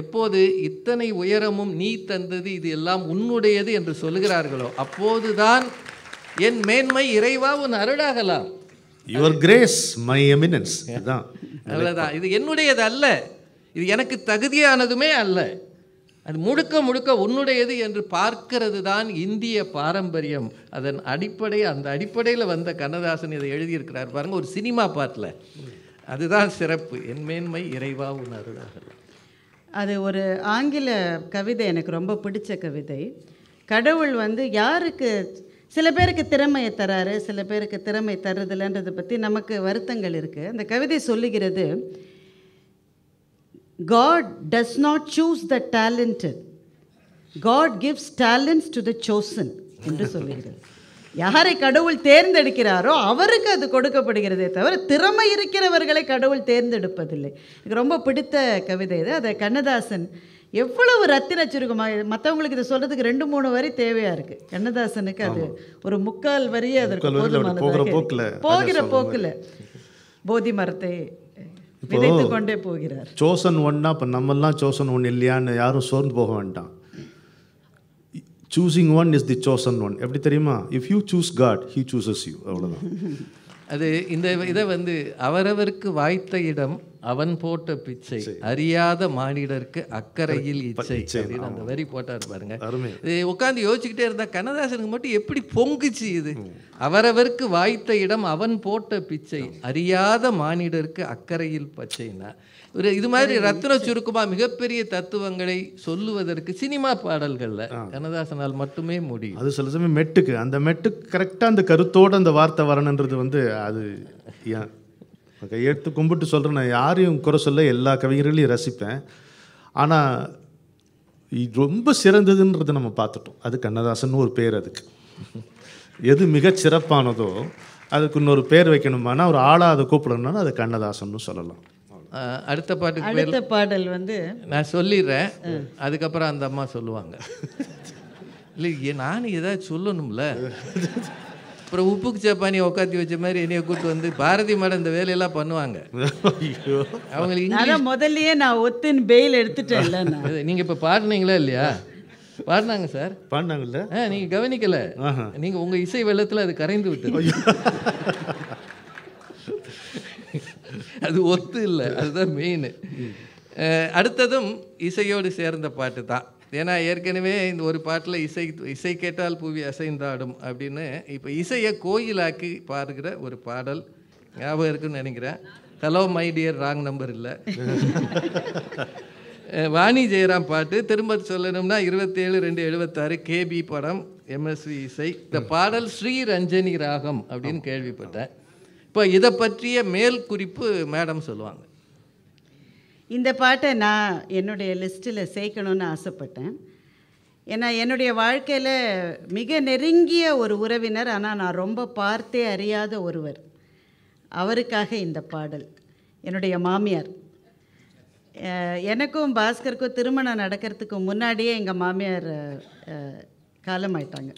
எப்போது இத்தனை உயரமும் நீ தந்தது இது எல்லாம் உன்னுடையது என்று சொல்கிறார்களோ அப்போதுதான் என் மேன்மை இறைவா உன் அருளாகலாம் யுவர் கிரேஸ் மை எமினன்ஸ் இதுதான் அவ்வளோதான் இது என்னுடையது அல்ல இது எனக்கு தகுதியானதுமே அல்ல அது முழுக்க முழுக்க உன்னுடையது என்று பார்க்கிறது தான் இந்திய பாரம்பரியம் அதன் அடிப்படை அந்த அடிப்படையில் வந்த கண்ணதாசன் இதை எழுதியிருக்கிறார் பாருங்கள் ஒரு சினிமா பாட்டில் அதுதான் சிறப்பு என் மேன்மை இறைவா உன் அருளாகலாம் அது ஒரு ஆங்கில கவிதை எனக்கு ரொம்ப பிடிச்ச கவிதை கடவுள் வந்து யாருக்கு சில பேருக்கு திறமையை தராரு சில பேருக்கு திறமை தருதில்லைன்றதை பற்றி நமக்கு வருத்தங்கள் இருக்குது அந்த கவிதை சொல்லுகிறது God does not choose the talented God gives talents to the chosen என்று சொல்லுகிறது யாரை கடவுள் தேர்ந்தெடுக்கிறாரோ அவருக்கு அது கொடுக்கப்படுகிறதே தவிர திறமை இருக்கிறவர்களை கடவுள் தேர்ந்தெடுப்பதில்லை எனக்கு ரொம்ப பிடித்த கவிதை இது அதை கண்ணதாசன் எவ்வளவு ரத்தின சுருக்கமாக மற்றவங்களுக்கு இதை சொல்கிறதுக்கு ரெண்டு மூணு வரி தேவையாக இருக்குது கண்ணதாசனுக்கு அது ஒரு முக்கால் வரியே அதற்கு போகிற போக்கில் போதி மரத்தை கொண்டே போகிறார் சோசன் ஒன்னா இப்போ நம்மெல்லாம் சோசன் ஒன் இல்லையான்னு யாரும் சோர்ந்து போக வேண்டாம் choosing one is the chosen one எப்படி தெரியுமா if you choose God he chooses you அவ்வளோதான் அது இந்த இதை வந்து அவரவருக்கு வாய்த்த இடம் அவன் போட்ட பிச்சை அறியாத மானிடருக்கு அக்கறையில் இச்சை அந்த வரி போட்டார் பாருங்க உட்காந்து யோசிச்சுக்கிட்டே இருந்தா கண்ணதாசனுக்கு மட்டும் எப்படி பொங்குச்சு இது அவரவருக்கு வாய்த்த இடம் அவன் போட்ட பிச்சை அறியாத மானிடருக்கு அக்கறையில் பச்சைன்னா ஒரு இது மாதிரி ரத்ன சுருக்கமாக மிகப்பெரிய தத்துவங்களை சொல்லுவதற்கு சினிமா பாடல்களில் கண்ணதாசனால் மட்டுமே முடியும் அது சில சமயம் மெட்டுக்கு அந்த மெட்டு கரெக்டாக அந்த கருத்தோடு அந்த வார்த்தை வரணுன்றது வந்து அது கையெடுத்து கும்பிட்டு சொல்கிறேன் நான் யாரையும் குறை சொல்ல எல்லா கவிஞர்களையும் ரசிப்பேன் ஆனால் ரொம்ப சிறந்ததுன்றதை நம்ம பார்த்துட்டோம் அது கண்ணதாசன் ஒரு பேர் அதுக்கு எது மிக சிறப்பானதோ அதுக்கு இன்னொரு பேர் வைக்கணுமானா ஒரு ஆளாக அதை கூப்பிடணும்னா அது கண்ணதாசன்னு சொல்லலாம் அடுத்த பாட்டுக்கு அடுத்த பாடல் வந்து நான் சொல்லிடுறேன் அதுக்கப்புறம் அந்த அம்மா சொல்லுவாங்க இல்லை நானும் ஏதாவது சொல்லணும்ல அப்புறம் உப்புக்கு சப்பானி உக்காத்தி வச்ச மாதிரி என்னைய கூப்பிட்டு வந்து பாரதி மேடம் இந்த வேலையெல்லாம் பண்ணுவாங்க அவங்களுக்கு முதல்லயே நான் ஒத்துன்னு பெயில் எடுத்துட்டேன் நீங்கள் இப்போ பாடினீங்களா இல்லையா பாடினாங்க சார் பாடினாங்கல்ல ஆ நீங்கள் கவனிக்கலை நீங்கள் உங்கள் இசை வெள்ளத்தில் அது கரைந்து விட்டு அது ஒத்து இல்லை அதுதான் மெயின் அடுத்ததும் இசையோடு சேர்ந்த பாட்டு தான் ஏன்னா ஏற்கனவே இந்த ஒரு பாட்டில் இசை இசை கேட்டால் புவி அசைந்தாடும் அப்படின்னு இப்போ இசையை கோயிலாக்கி பாடுகிற ஒரு பாடல் ஞாபகம் இருக்குன்னு நினைக்கிறேன் hello my dear wrong number இல்லை வாணி ஜெயராம் பாட்டு திரும்ப சொல்லணும்னா இருபத்தேழு ரெண்டு எழுபத்தாறு கேபி படம் எம்எஸ்வி இசை இந்த பாடல் ஸ்ரீ ரஞ்சனி ராகம் அப்படின்னு கேள்விப்பட்டேன் இப்போ இதை பற்றிய மேல் குறிப்பு மேடம் சொல்லுவாங்க இந்த பாட்டை நான் என்னுடைய லிஸ்ட்டில் சேர்க்கணும்னு ஆசைப்பட்டேன் ஏன்னா என்னுடைய வாழ்க்கையில் மிக நெருங்கிய ஒரு உறவினர் ஆனால் நான் ரொம்ப பார்த்தே அறியாத ஒருவர் அவருக்காக இந்த பாடல் என்னுடைய மாமியார் எனக்கும் பாஸ்கருக்கும் திருமணம் நடக்கிறதுக்கு முன்னாடியே எங்கள் மாமியார் காலமாயிட்டாங்க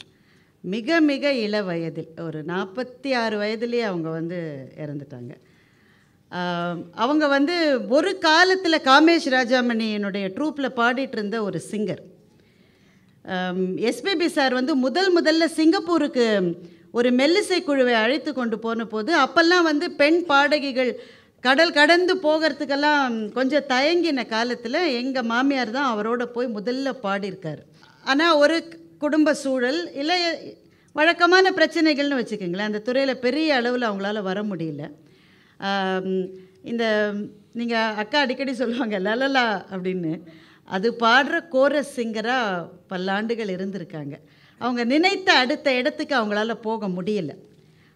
மிக மிக இள வயதில் ஒரு நாற்பத்தி ஆறு வயதுலேயே அவங்க வந்து இறந்துட்டாங்க அவங்க வந்து ஒரு காலத்தில் காமேஷ் ராஜாமணியினுடைய ட்ரூப்பில் பாடிட்டு இருந்த ஒரு சிங்கர் எஸ்பிபி சார் வந்து முதல் முதல்ல சிங்கப்பூருக்கு ஒரு மெல்லிசை குழுவை அழைத்து கொண்டு போன போது அப்போல்லாம் வந்து பெண் பாடகிகள் கடல் கடந்து போகிறதுக்கெல்லாம் கொஞ்சம் தயங்கின காலத்தில் எங்கள் மாமியார் தான் அவரோட போய் முதல்ல பாடியிருக்கார் ஆனால் ஒரு குடும்ப சூழல் இல்லை வழக்கமான பிரச்சனைகள்னு வச்சுக்கோங்களேன் அந்த துறையில் பெரிய அளவில் அவங்களால வர முடியல இந்த நீங்கள் அக்கா அடிக்கடி சொல்லுவாங்க லலலா அப்படின்னு அது பாடுற கோர சிங்கராக பல்லாண்டுகள் இருந்திருக்காங்க அவங்க நினைத்த அடுத்த இடத்துக்கு அவங்களால போக முடியல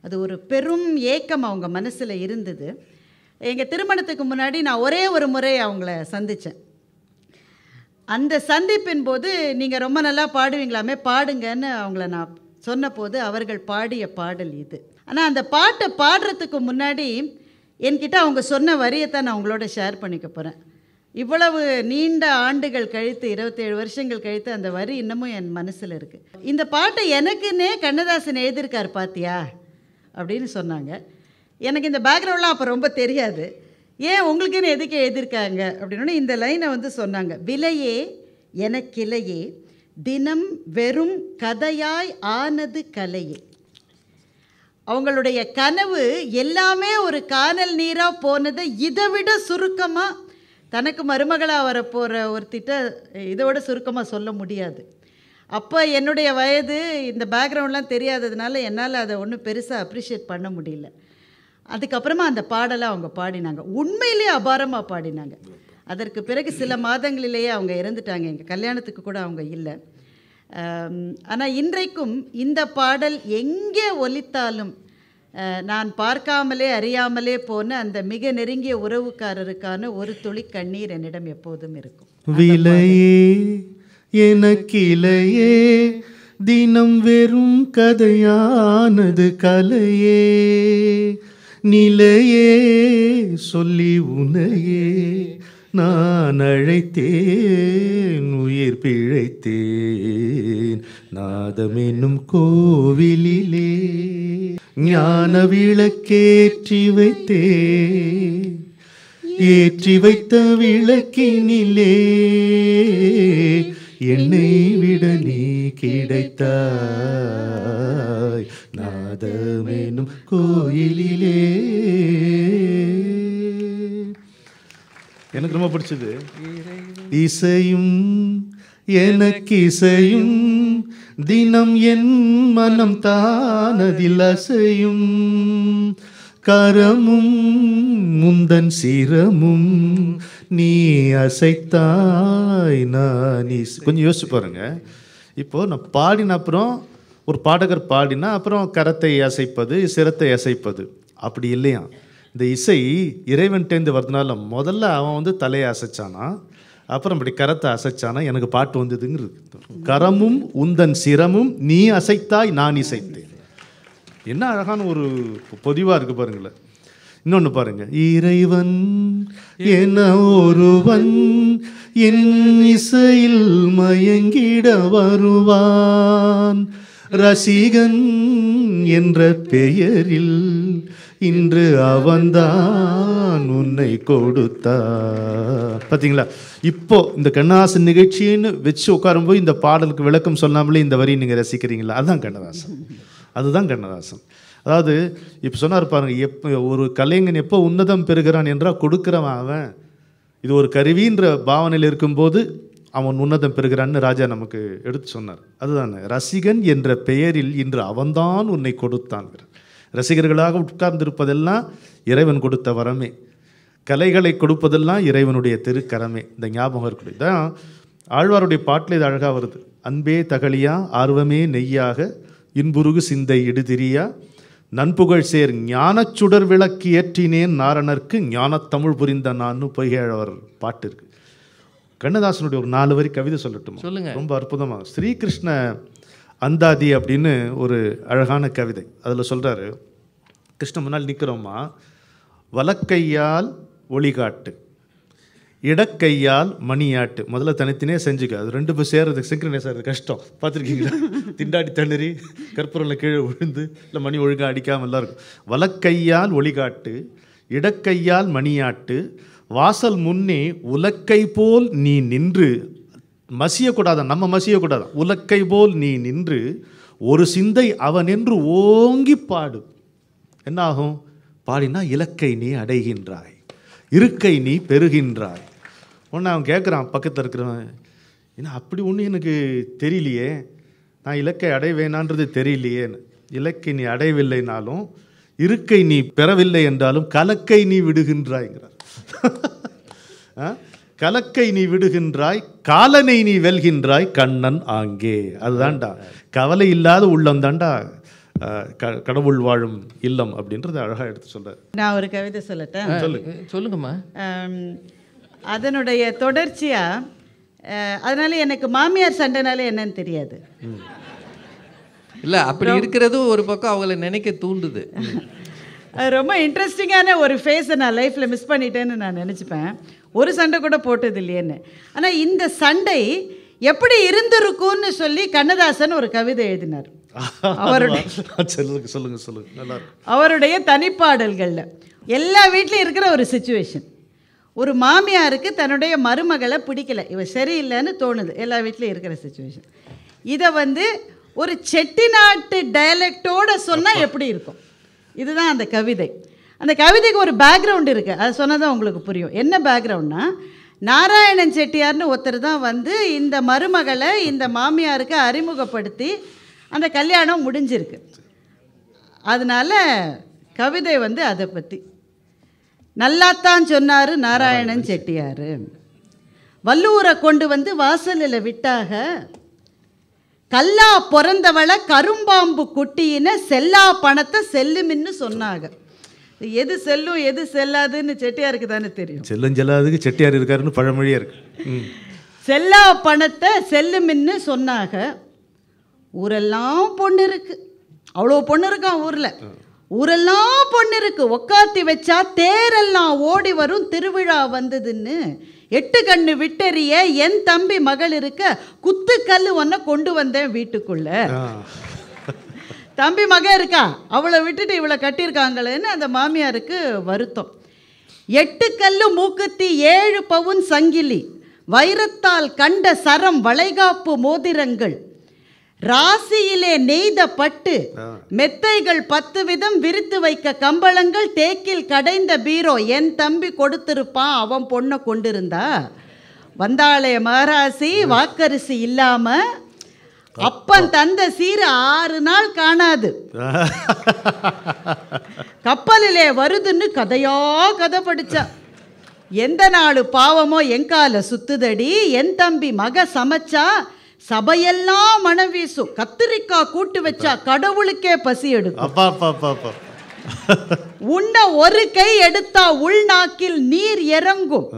அது ஒரு பெரும் ஏக்கம் அவங்க மனசில் இருந்தது எங்கள் திருமணத்துக்கு முன்னாடி நான் ஒரே ஒரு முறை அவங்கள சந்தித்தேன் அந்த சந்திப்பின் போது நீங்கள் ரொம்ப நல்லா பாடுவீங்களாமே பாடுங்கன்னு அவங்கள நான் சொன்னபோது அவர்கள் பாடிய பாடல் இது ஆனால் அந்த பாட்டை பாடுறதுக்கு முன்னாடி என்கிட்ட அவங்க சொன்ன வரியை தான் நான் உங்களோட ஷேர் பண்ணிக்க போகிறேன் இவ்வளவு நீண்ட ஆண்டுகள் கழித்து இருபத்தேழு வருஷங்கள் கழித்து அந்த வரி இன்னமும் என் மனசில் இருக்குது இந்த பாட்டை எனக்குன்னே கண்ணதாசன் எழுதியிருக்கார் பாத்தியா அப்படின்னு சொன்னாங்க எனக்கு இந்த பேக்ரவுண்ட்லாம் அப்போ ரொம்ப தெரியாது ஏன் உங்களுக்குன்னு எதுக்கு எழுதியிருக்காங்க அப்படின்னா இந்த லைனை வந்து சொன்னாங்க விலையே எனக்கிளையே தினம் வெறும் கதையாய் ஆனது கலையே அவங்களுடைய கனவு எல்லாமே ஒரு காணல் நீராக போனதை இதை விட சுருக்கமாக தனக்கு மருமகளாக வரப்போகிற ஒருத்திட்ட இதோட சுருக்கமாக சொல்ல முடியாது அப்போ என்னுடைய வயது இந்த பேக்ரவுண்ட்லாம் தெரியாததுனால என்னால் அதை ஒன்றும் பெருசாக அப்ரிஷியேட் பண்ண முடியல அதுக்கப்புறமா அந்த பாடலை அவங்க பாடினாங்க உண்மையிலே அபாரமாக பாடினாங்க அதற்கு பிறகு சில மாதங்களிலேயே அவங்க இறந்துட்டாங்க எங்கள் கல்யாணத்துக்கு கூட அவங்க இல்லை ஆனால் இன்றைக்கும் இந்த பாடல் எங்கே ஒலித்தாலும் நான் பார்க்காமலே அறியாமலே போன அந்த மிக நெருங்கிய உறவுக்காரருக்கான ஒரு துளி கண்ணீர் என்னிடம் எப்போதும் இருக்கும் விலையே எனக்கிளையே தினம் வெறும் கதையானது கலையே நிலையே சொல்லி உனையே நான் அழைத்தேன் உயிர் பிழைத்தேன் நாதம் என்னும் கோவிலிலே ஞான விளக்கேற்றி வைத்தே ஏற்றி வைத்த விளக்கினிலே என்னை விட நீ கிடைத்தாய் நான் மதமெனும் கோயிலிலே எனக்கு ரொம்ப பிடிச்சது இசையும் எனக்கு இசையும் தினம் என் மனம் தானதில் அசையும் கரமும் முந்தன் சிரமும் நீ அசைத்தாய் நான் கொஞ்சம் யோசிச்சு பாருங்க இப்போ நான் பாடின அப்புறம் ஒரு பாடகர் பாடினா அப்புறம் கரத்தை அசைப்பது சிரத்தை அசைப்பது அப்படி இல்லையா இந்த இசை இறைவன்ட்டேந்து வரதுனால முதல்ல அவன் வந்து தலையை அசைச்சானா அப்புறம் இப்படி கரத்தை அசைச்சானா எனக்கு பாட்டு வந்ததுங்கிறது கரமும் உந்தன் சிரமும் நீ அசைத்தாய் நான் இசைத்தேன் என்ன அழகான ஒரு பொதிவாக இருக்குது பாருங்களேன் இன்னொன்று பாருங்க இறைவன் என ஒருவன் என் இசையில் மயங்கிட வருவான் ரசிகன் என்ற பெயரில் இன்று அவன்தான் உன்னை கொடுத்தா பார்த்தீங்களா இப்போ இந்த கண்ணதாசன் நிகழ்ச்சின்னு வச்சு உட்காரும்போது இந்த பாடலுக்கு விளக்கம் சொல்லாமலே இந்த வரி நீங்கள் ரசிக்கிறீங்களா அதுதான் கண்ணதாசன் அதுதான் கண்ணதாசன் அதாவது இப்போ சொன்னார் பாருங்க எப்போ ஒரு கலைஞன் எப்போ உன்னதம் பெறுகிறான் என்றால் கொடுக்குறவன் அவன் இது ஒரு கருவின்ற பாவனையில் இருக்கும்போது அவன் உன்னதம் பெறுகிறான்னு ராஜா நமக்கு எடுத்து சொன்னார் அதுதானே ரசிகன் என்ற பெயரில் இன்று அவன்தான் உன்னை கொடுத்தான் ரசிகர்களாக உட்கார்ந்திருப்பதெல்லாம் இறைவன் கொடுத்த வரமே கலைகளை கொடுப்பதெல்லாம் இறைவனுடைய திருக்கரமே இந்த ஞாபகம் இருக்கக்கூடிய தான் ஆழ்வாருடைய பாட்டில் இது அழகாக வருது அன்பே தகழியா ஆர்வமே நெய்யாக இன்புருகு சிந்தை இடுதிரியா நண்புகழ் சேர் சுடர் விளக்கு ஏற்றினேன் நாரணர்க்கு ஞானத்தமிழ் புரிந்த நான்னு பொய்கேழவர் பாட்டு இருக்குது கண்ணதாசனுடைய ஒரு நாலு வரி கவிதை சொல்லட்டும் சொல்லுங்க ரொம்ப அற்புதமாக ஸ்ரீகிருஷ்ண அந்தாதி அப்படின்னு ஒரு அழகான கவிதை அதில் சொல்கிறாரு கிருஷ்ண முன்னால் நிற்கிறோமா வலக்கையால் ஒளிகாட்டு இடக்கையால் மணியாட்டு முதல்ல தனித்தினே செஞ்சுக்க அது பேர் சேர்றது சிங்க்ரனைஸ் சார் கஷ்டம் பார்த்துருக்கீங்களா திண்டாடி தண்ணறி கற்பூரில் கீழே விழுந்து இல்லை மணி ஒழுங்காக அடிக்காமல் எல்லாம் இருக்கும் வலக்கையால் ஒளிகாட்டு இடக்கையால் மணியாட்டு வாசல் முன்னே உலக்கை போல் நீ நின்று மசியக்கூடாத நம்ம மசியக்கூடாத உலக்கை போல் நீ நின்று ஒரு சிந்தை அவன் என்று ஓங்கி பாடு என்னாகும் பாடினா இலக்கை நீ அடைகின்றாய் இருக்கை நீ பெறுகின்றாய் ஒன்று அவன் கேட்குறான் பக்கத்தில் இருக்கிறவன் ஏன்னா அப்படி ஒன்றும் எனக்கு தெரியலையே நான் இலக்கை அடைவேனான்றது தெரியலையே இலக்கை நீ அடையவில்லைனாலும் இருக்கை நீ பெறவில்லை என்றாலும் கலக்கை நீ விடுகின்றாய்ங்கிறார் கலக்கை நீ விடுகின்றாய் காலனை நீ வெல்கின்றாய் கண்ணன் ஆங்கே அதுதான்டா கவலை இல்லாத உள்ளம் தான்டா கடவுள் வாழும் இல்லம் அப்படின்றது அழகாக எடுத்து சொல்ற நான் ஒரு கவிதை சொல்லட்டேன் சொல்லுங்க சொல்லுங்கம்மா அதனுடைய தொடர்ச்சியா அதனால எனக்கு மாமியார் சண்டைனாலே என்னன்னு தெரியாது இல்லை அப்படி இருக்கிறதும் ஒரு பக்கம் அவங்கள நினைக்க தூண்டுது ரொம்ப இன்ட்ரெஸ்டிங்கான ஒரு ஃபேஸை நான் லைஃப்பில் மிஸ் பண்ணிட்டேன்னு நான் நினச்சிப்பேன் ஒரு சண்டை கூட போட்டது இல்லையேன்னு ஆனால் இந்த சண்டை எப்படி இருந்திருக்கும்னு சொல்லி கண்ணதாசன் ஒரு கவிதை எழுதினார் (laughs) அவருடைய அவருடைய தனிப்பாடல்களில் எல்லா வீட்லையும் இருக்கிற ஒரு சுச்சுவேஷன் ஒரு மாமியாருக்கு தன்னுடைய மருமகளை பிடிக்கல இவ சரியில்லைன்னு தோணுது எல்லா வீட்லையும் இருக்கிற சுச்சுவேஷன் இதை வந்து ஒரு செட்டிநாட்டு டயலக்டோட சொன்னால் எப்படி இருக்கும் இதுதான் அந்த கவிதை அந்த கவிதைக்கு ஒரு பேக்ரவுண்ட் இருக்குது அது சொன்னால் தான் உங்களுக்கு புரியும் என்ன பேக்ரவுண்ட்னா நாராயணன் செட்டியார்னு ஒருத்தர் தான் வந்து இந்த மருமகளை இந்த மாமியாருக்கு அறிமுகப்படுத்தி அந்த கல்யாணம் முடிஞ்சிருக்கு அதனால் கவிதை வந்து அதை பற்றி நல்லாத்தான் சொன்னார் நாராயணன் செட்டியார் வல்லூரை கொண்டு வந்து வாசலில் விட்டாக கல்லா பிறந்தவளை கரும்பாம்பு குட்டின செல்லா பணத்தை செல்லுமின்னு சொன்னாங்க எது செல்லும் எது செல்லாதுன்னு செட்டியாருக்கு தானே தெரியும் செல்லும் செல்லாதுக்கு செட்டியார் இருக்காருன்னு பழமொழியாக இருக்கு செல்லா பணத்தை செல்லுமின்னு சொன்னாங்க ஊரெல்லாம் பொண்ணு இருக்கு அவ்வளோ பொண்ணு இருக்கான் ஊரில் ஊரெல்லாம் பொண்ணு இருக்கு உக்காத்தி வச்சா தேரெல்லாம் ஓடி வரும் திருவிழா வந்ததுன்னு எட்டு கண்ணு விட்டறிய என் தம்பி மகள் இருக்க குத்துக்கல் ஒன்ன கொண்டு வந்தேன் வீட்டுக்குள்ள தம்பி மக இருக்கா அவளை விட்டுட்டு இவளை கட்டியிருக்காங்களேன்னு அந்த மாமியாருக்கு வருத்தம் எட்டு கல்லு மூக்குத்தி ஏழு பவுன் சங்கிலி வைரத்தால் கண்ட சரம் வளைகாப்பு மோதிரங்கள் ராசியிலே நெய்த பட்டு மெத்தைகள் பத்து விதம் விரித்து வைக்க கம்பளங்கள் தேக்கில் கடைந்த பீரோ என் தம்பி கொடுத்திருப்பான் அவன் பொண்ணை கொண்டிருந்தா வந்தாலே மகராசி வாக்கரிசி இல்லாம அப்பன் தந்த சீர ஆறு நாள் காணாது (laughs) கப்பலிலே வருதுன்னு கதையோ கதை படித்தான் எந்த நாள் பாவமோ எங்கால சுத்துதடி என் தம்பி மக சமைச்சா சபையெல்லாம் மனம் வீசும் கத்திரிக்காய் கூட்டு வச்சா கடவுளுக்கே பசி எடுக்கும் உன்னை ஒரு கை எடுத்தா உள்நாக்கில் நீர் இறங்கும்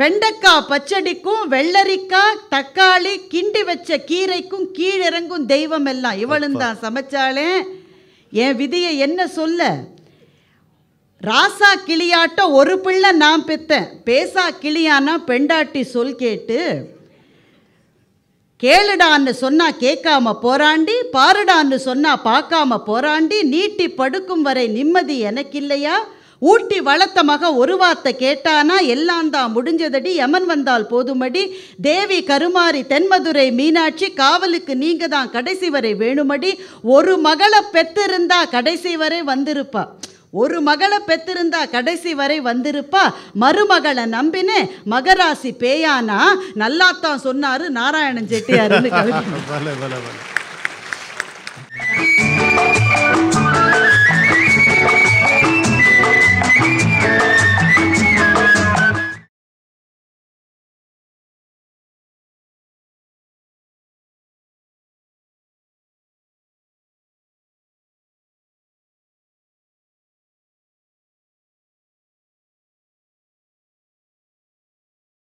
வெண்டைக்காய் பச்சடிக்கும் வெள்ளரிக்காய் தக்காளி கிண்டி வச்ச கீரைக்கும் கீழிறங்கும் தெய்வம் எல்லாம் இவளும் தான் சமைச்சாலே என் விதியை என்ன சொல்ல ராசா கிளியாட்ட ஒரு பிள்ளை நான் பெத்தேன் பேசா கிளியானா பெண்டாட்டி சொல் கேட்டு கேளுடான்னு சொன்னா கேட்காம போராண்டி பாருடான்னு சொன்னா பார்க்காம போராண்டி நீட்டி படுக்கும் வரை நிம்மதி எனக்கில்லையா ஊட்டி வளர்த்த மக ஒரு வார்த்தை கேட்டானா எல்லாம் தான் முடிஞ்சதடி யமன் வந்தால் போதுமடி தேவி கருமாரி தென்மதுரை மீனாட்சி காவலுக்கு நீங்க தான் கடைசி வரை வேணுமடி ஒரு மகளை பெற்றிருந்தா கடைசி வரை வந்திருப்பா ஒரு மகளை பெற்றிருந்தா கடைசி வரை வந்திருப்பா மருமகளை நம்பினே மகராசி பேயானா நல்லாத்தான் சொன்னாரு நாராயணன் செட்டியாருன்னு (laughs) கவிதை